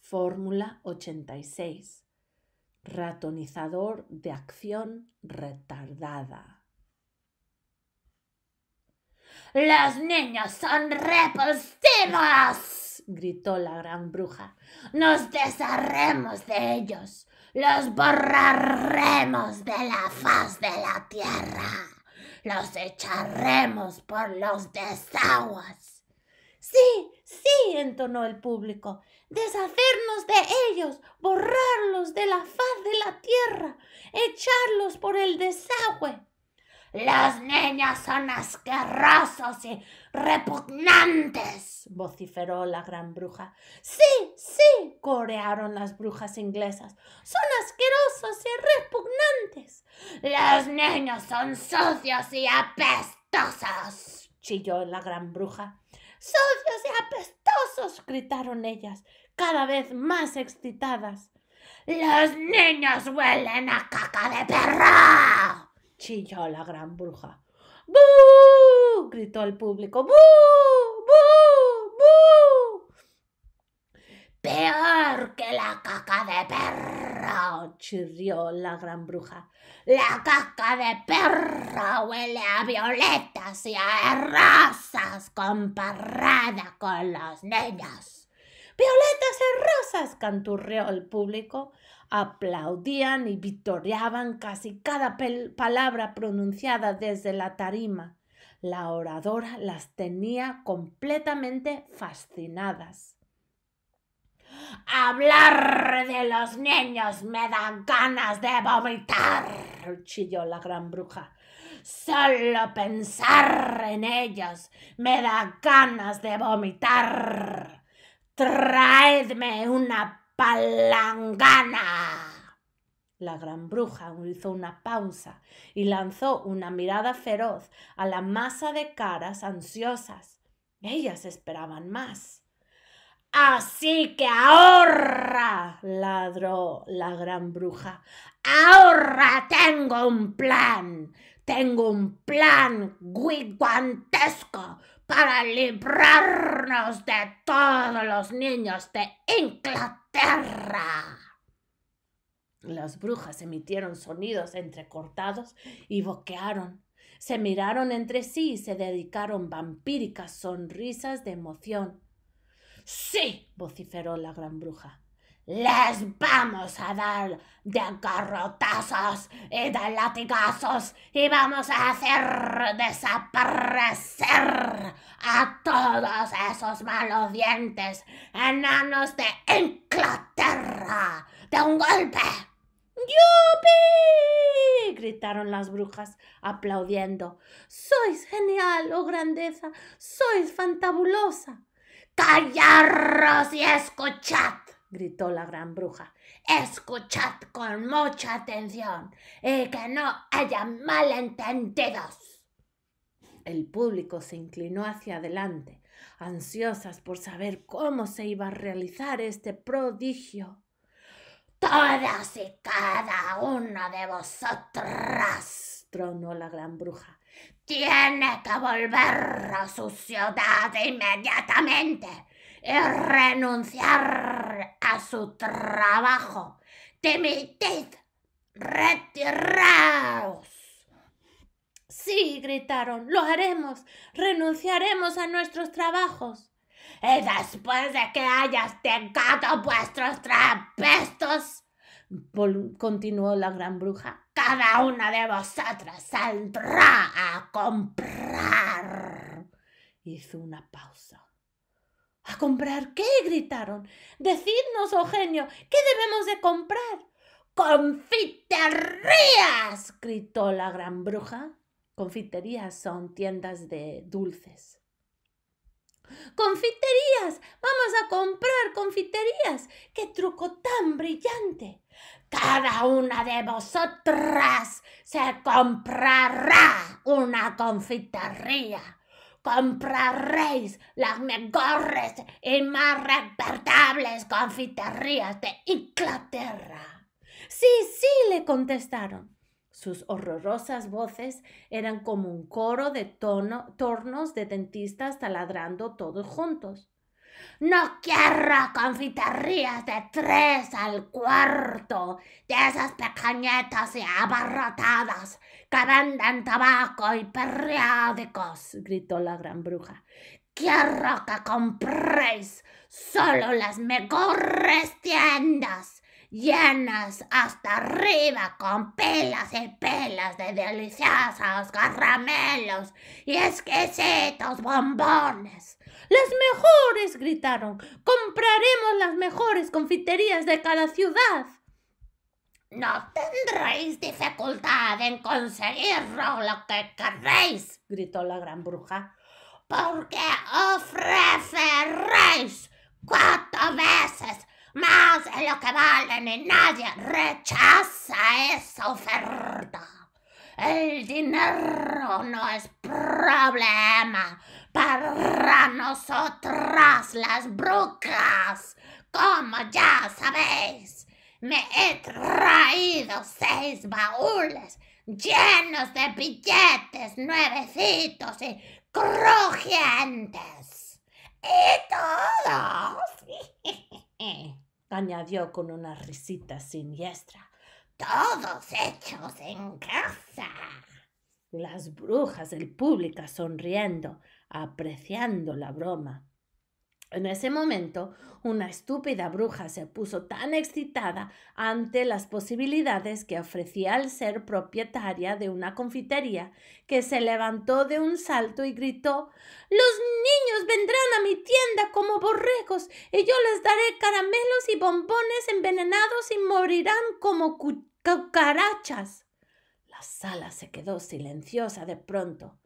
Fórmula 86. Ratonizador de acción retardada. ¡Los niños son repulsivos! gritó la gran bruja. Nos desharemos de ellos, los borraremos de la faz de la tierra, los echaremos por los desaguas! Sí, sí, entonó el público. Deshacernos de ellos, borrarlos de la faz de la tierra, echarlos por el desagüe. Las niñas son asquerosas y repugnantes, vociferó la gran bruja. Sí, sí, corearon las brujas inglesas. Son asquerosos y repugnantes. Las niñas son sucios y apestosos, chilló la gran bruja sucios y apestosos, gritaron ellas, cada vez más excitadas. Los niños huelen a caca de perro, chilló la gran bruja. ¡Bú! gritó el público. Peor que la caca de perro, chirrió la gran bruja. La caca de perro huele a violetas y a rosas comparada con los niños. Violetas y rosas, canturreó el público. Aplaudían y victoriaban casi cada palabra pronunciada desde la tarima. La oradora las tenía completamente fascinadas. Hablar de los niños me da ganas de vomitar, chilló la gran bruja. Solo pensar en ellos me da ganas de vomitar. Traedme una palangana. La gran bruja hizo una pausa y lanzó una mirada feroz a la masa de caras ansiosas. Ellas esperaban más. Así que ahorra, ladró la gran bruja. Ahorra, tengo un plan. Tengo un plan gigantesco para librarnos de todos los niños de Inglaterra. Las brujas emitieron sonidos entrecortados y boquearon. Se miraron entre sí y se dedicaron vampíricas sonrisas de emoción. Sí, vociferó la gran bruja. Les vamos a dar de garrotazos y de latigazos y vamos a hacer desaparecer a todos esos malos dientes enanos de Inglaterra de un golpe. ¡Yupi! gritaron las brujas aplaudiendo. ¡Sois genial, oh grandeza! ¡Sois fantabulosa! Callaros y escuchad, gritó la gran bruja. Escuchad con mucha atención y que no haya malentendidos. El público se inclinó hacia adelante, ansiosas por saber cómo se iba a realizar este prodigio. Todas y cada una de vosotras, tronó la gran bruja, tiene que volver a su ciudad inmediatamente y renunciar a su trabajo. Dimitid, retiraos. Sí, gritaron, lo haremos, renunciaremos a nuestros trabajos. Y después de que hayas tengado vuestros trapestos continuó la gran bruja. Cada una de vosotras saldrá a comprar. Hizo una pausa. ¿A comprar qué? gritaron. Decidnos, Eugenio, oh genio, ¿qué debemos de comprar? ¡Confiterías! gritó la gran bruja. Confiterías son tiendas de dulces. Confiterías, vamos a comprar confiterías. ¡Qué truco tan brillante! Cada una de vosotras se comprará una confitería. Compraréis las mejores y más respetables confiterías de Inglaterra. Sí, sí, le contestaron. Sus horrorosas voces eran como un coro de tornos de dentistas taladrando todos juntos. No quiero confiterías de tres al cuarto, de esas pequeñetas y abarrotadas que venden tabaco y periódicos, gritó la gran bruja. Quiero que compréis solo las mejores tiendas llenas hasta arriba con pelas y pelas de deliciosos caramelos y exquisitos bombones. Las mejores, gritaron, compraremos las mejores confiterías de cada ciudad. No tendréis dificultad en conseguirlo lo que querréis, gritó la gran bruja, porque ofreceréis cuatro veces en lo que valen y nadie rechaza esa oferta. El dinero no es problema para nosotras las brucas. Como ya sabéis, me he traído seis baúles llenos de billetes nuevecitos y crujientes. Y todos. añadió con una risita siniestra. Todos hechos en casa. Las brujas del público sonriendo, apreciando la broma. En ese momento, una estúpida bruja se puso tan excitada ante las posibilidades que ofrecía al ser propietaria de una confitería que se levantó de un salto y gritó Los niños vendrán a mi tienda como borregos y yo les daré caramelos y bombones envenenados y morirán como cucarachas. La sala se quedó silenciosa de pronto.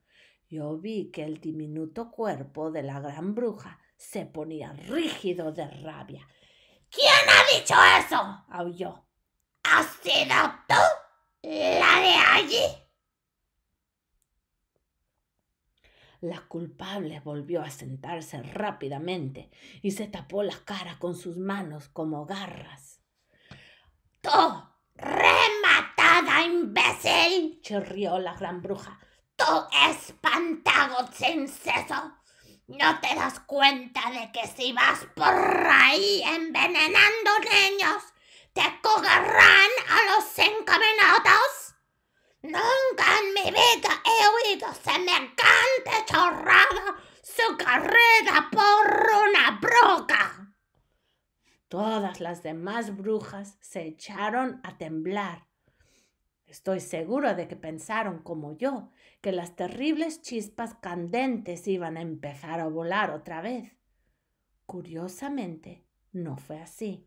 Yo vi que el diminuto cuerpo de la gran bruja se ponía rígido de rabia. ¿Quién ha dicho eso? aulló. ¿Has sido tú la de allí? La culpable volvió a sentarse rápidamente y se tapó la cara con sus manos como garras. ¡Tú, rematada imbécil! chirrió la gran bruja. ¡Tú, espantago sin ¿No te das cuenta de que si vas por ahí envenenando niños, te cogerán a los encaminados? Nunca en mi vida he oído semejante chorrada su carrera por una broca. Todas las demás brujas se echaron a temblar Estoy seguro de que pensaron como yo, que las terribles chispas candentes iban a empezar a volar otra vez. Curiosamente, no fue así.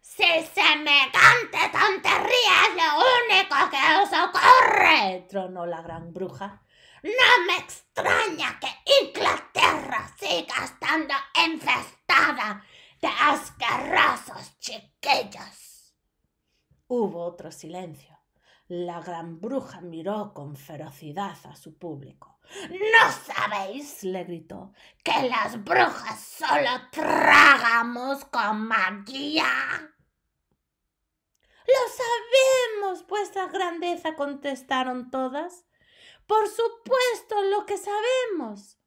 Si semejante tontería es lo único que os ocurre, tronó la gran bruja. No me extraña que Inglaterra siga estando infestada de asquerosos chiquillos. Hubo otro silencio. La gran bruja miró con ferocidad a su público. ¿No sabéis? le gritó, que las brujas solo tragamos con magia. Lo sabemos, vuestra grandeza, contestaron todas. Por supuesto, lo que sabemos.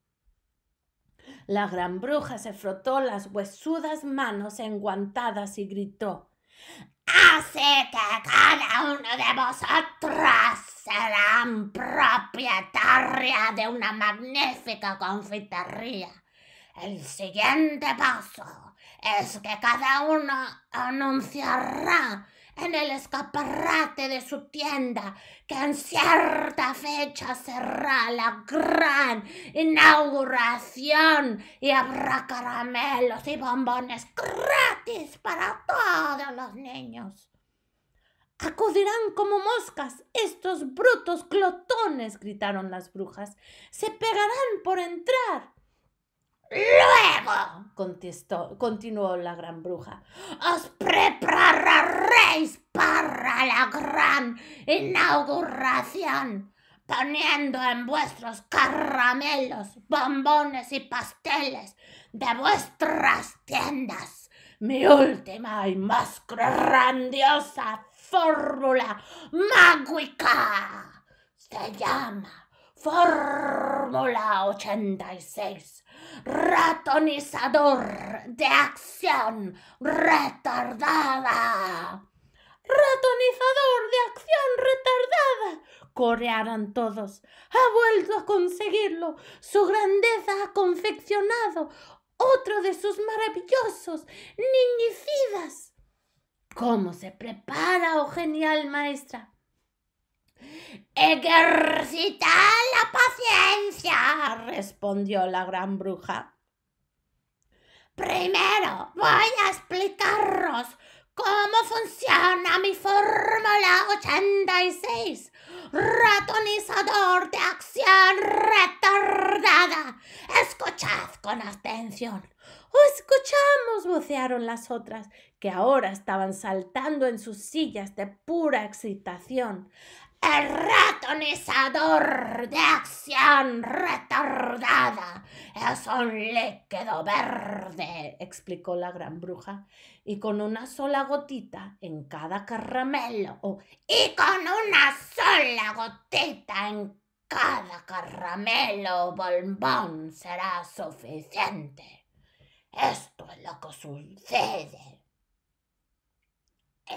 La gran bruja se frotó las huesudas manos enguantadas y gritó. Así que cada uno de vosotras será propietaria de una magnífica confitería. El siguiente paso es que cada uno anunciará en el escaparate de su tienda, que en cierta fecha será la gran inauguración y habrá caramelos y bombones gratis para todos los niños. Acudirán como moscas estos brutos glotones, gritaron las brujas. Se pegarán por entrar. Luego, contestó, continuó la gran bruja, os prepararéis para la gran inauguración, poniendo en vuestros caramelos, bombones y pasteles de vuestras tiendas mi última y más grandiosa fórmula mágica. Se llama Fórmula 86. Ratonizador de acción retardada. Ratonizador de acción retardada. Corearon todos. Ha vuelto a conseguirlo. Su grandeza ha confeccionado otro de sus maravillosos niñicidas. ¿Cómo se prepara, oh genial maestra? Ejercita la paciencia, respondió la gran bruja. Primero voy a explicaros cómo funciona mi fórmula seis, ratonizador de acción retardada. Escuchad con atención. Escuchamos, vocearon las otras, que ahora estaban saltando en sus sillas de pura excitación el ratonizador de acción retardada es un líquido verde, explicó la gran bruja, y con una sola gotita en cada caramelo, o y con una sola gotita en cada caramelo bombón será suficiente. Esto es lo que sucede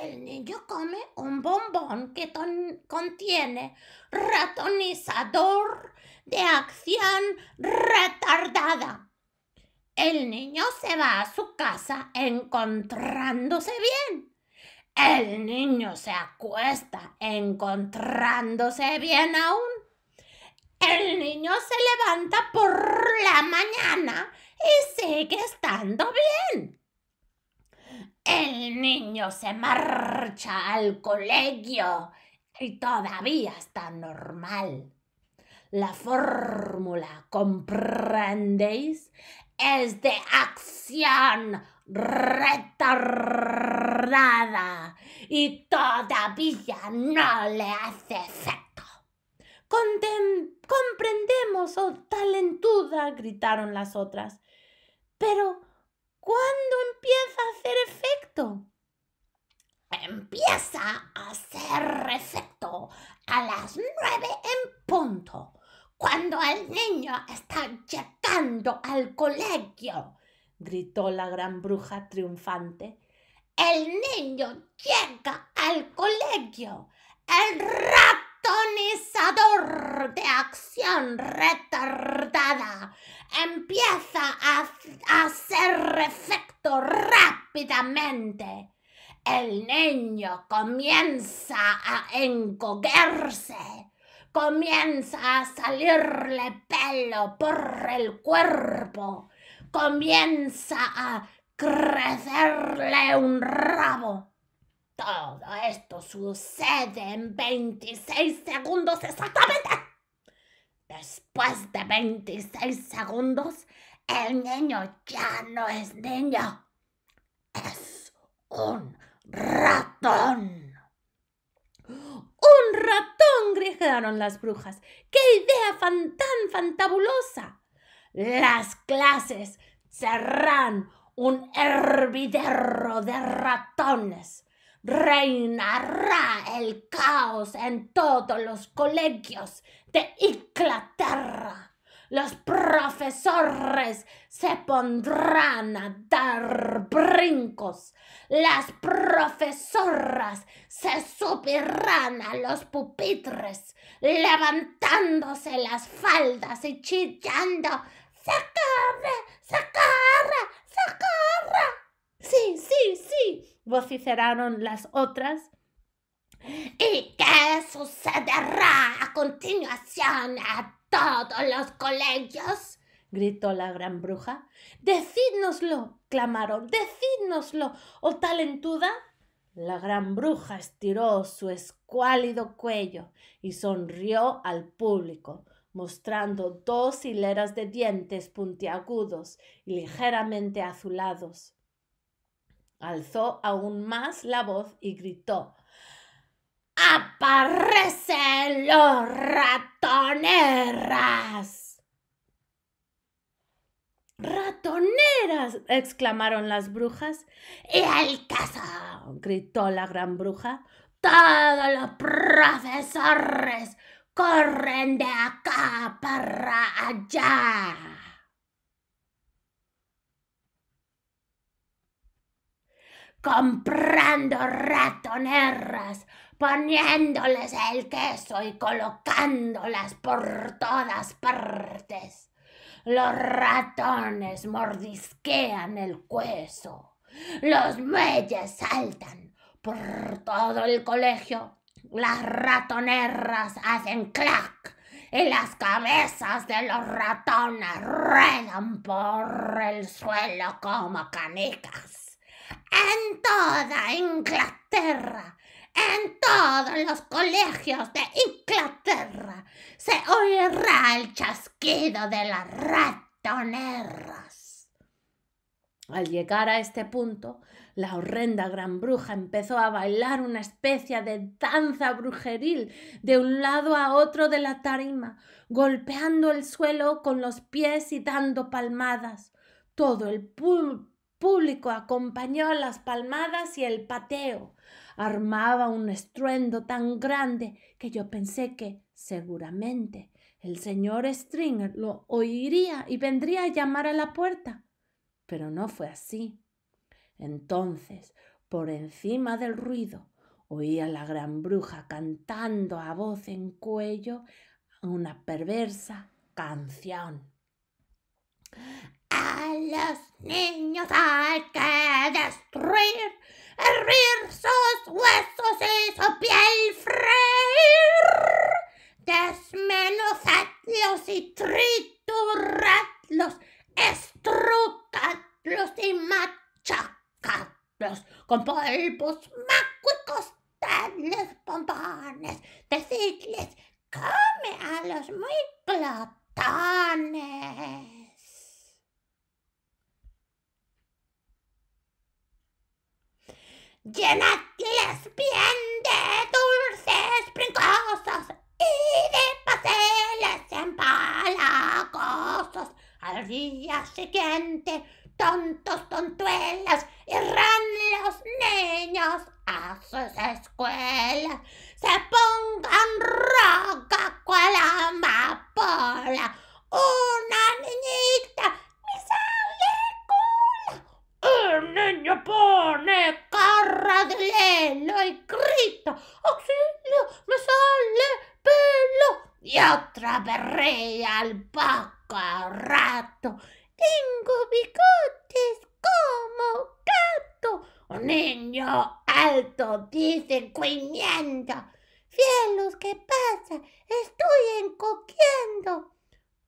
el niño come un bombón que contiene ratonizador de acción retardada. El niño se va a su casa encontrándose bien. El niño se acuesta encontrándose bien aún. El niño se levanta por la mañana y sigue estando bien. El niño se marcha al colegio y todavía está normal. La fórmula, ¿comprendéis? Es de acción retardada y todavía no le hace efecto. comprendemos, oh talentuda, gritaron las otras. Pero ¿Cuándo empieza a hacer efecto? Empieza a hacer efecto a las nueve en punto, cuando el niño está llegando al colegio, gritó la gran bruja triunfante. El niño llega al colegio. El rap Tonizador de acción retardada. Empieza a, a hacer efecto rápidamente. El niño comienza a encogerse. Comienza a salirle pelo por el cuerpo. Comienza a crecerle un rabo todo esto sucede en 26 segundos exactamente. Después de 26 segundos, el niño ya no es niño. Es un ratón. Un ratón, gritaron las brujas. ¡Qué idea tan fantabulosa! Las clases serán un hervidero de ratones reinará el caos en todos los colegios de Inglaterra. Los profesores se pondrán a dar brincos. Las profesoras se subirán a los pupitres, levantándose las faldas y chillando. ¡Sacarra! ¡Sacarra! ¡Sacarra! Sí, sí, sí vociferaron las otras. ¿Y qué sucederá a continuación a todos los colegios? gritó la gran bruja. Decídnoslo, clamaron, decídnoslo, oh talentuda. La gran bruja estiró su escuálido cuello y sonrió al público, mostrando dos hileras de dientes puntiagudos y ligeramente azulados. Alzó aún más la voz y gritó, ¡Aparecen los ratoneras! ¡Ratoneras! exclamaron las brujas. ¡Y el caso! gritó la gran bruja. Todos los profesores corren de acá para allá. comprando ratoneras, poniéndoles el queso y colocándolas por todas partes. Los ratones mordisquean el queso, los muelles saltan por todo el colegio, las ratoneras hacen clac y las cabezas de los ratones ruedan por el suelo como canicas en toda Inglaterra, en todos los colegios de Inglaterra, se oirá el chasquido de las ratoneras. Al llegar a este punto, la horrenda gran bruja empezó a bailar una especie de danza brujeril de un lado a otro de la tarima, golpeando el suelo con los pies y dando palmadas. Todo el pulpo público acompañó las palmadas y el pateo. Armaba un estruendo tan grande que yo pensé que, seguramente, el señor Stringer lo oiría y vendría a llamar a la puerta. Pero no fue así. Entonces, por encima del ruido, oía la gran bruja cantando a voz en cuello una perversa canción a los niños hay que destruir, hervir sus huesos y su piel freír. Desmenuzadlos y trituradlos, estrucadlos y machacadlos con polvos mágicos, tales bombones, decidles, come a los muy glotones. Llenadles las bien de dulces brincosos y de paseles empalagosos. Al día siguiente, tontos, tontuelas y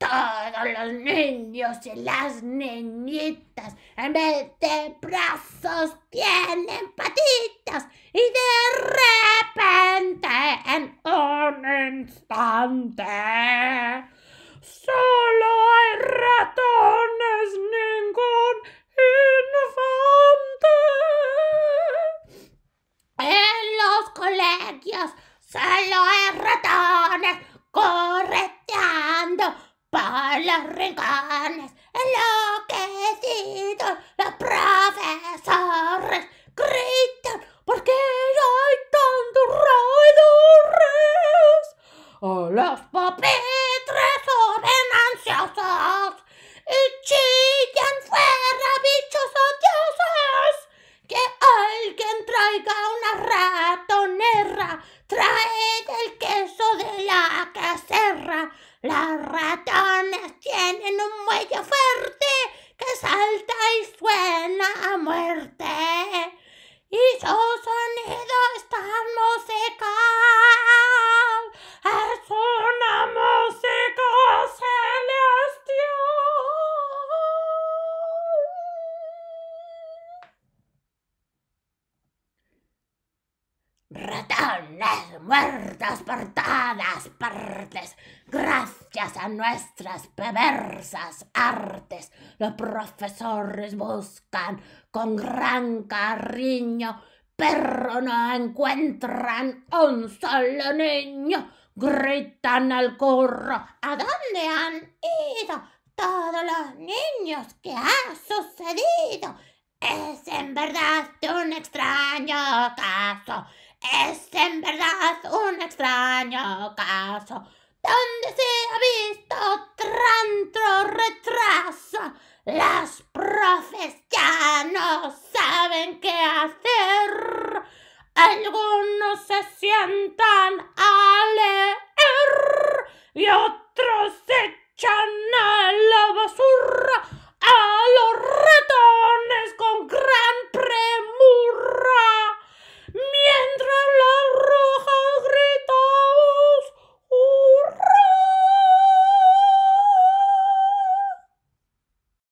todos los niños y las niñitas en vez de brazos tienen patitas y de repente en un instante solo hay ratones ningún infante en los colegios solo hay ratones correteando por los rincones, enloquecidos, los profesores gritan, ¿por qué hay tantos raidores A los papeles las muertas por todas partes, gracias a nuestras perversas artes, los profesores buscan con gran cariño, pero no encuentran un solo niño. Gritan al curro ¿a dónde han ido todos los niños? que ha sucedido? Es en verdad un extraño caso. Es en verdad un extraño caso, donde se ha visto tanto retraso. Las profes ya no saben qué hacer. Algunos se sientan a leer y otros se echan a la basura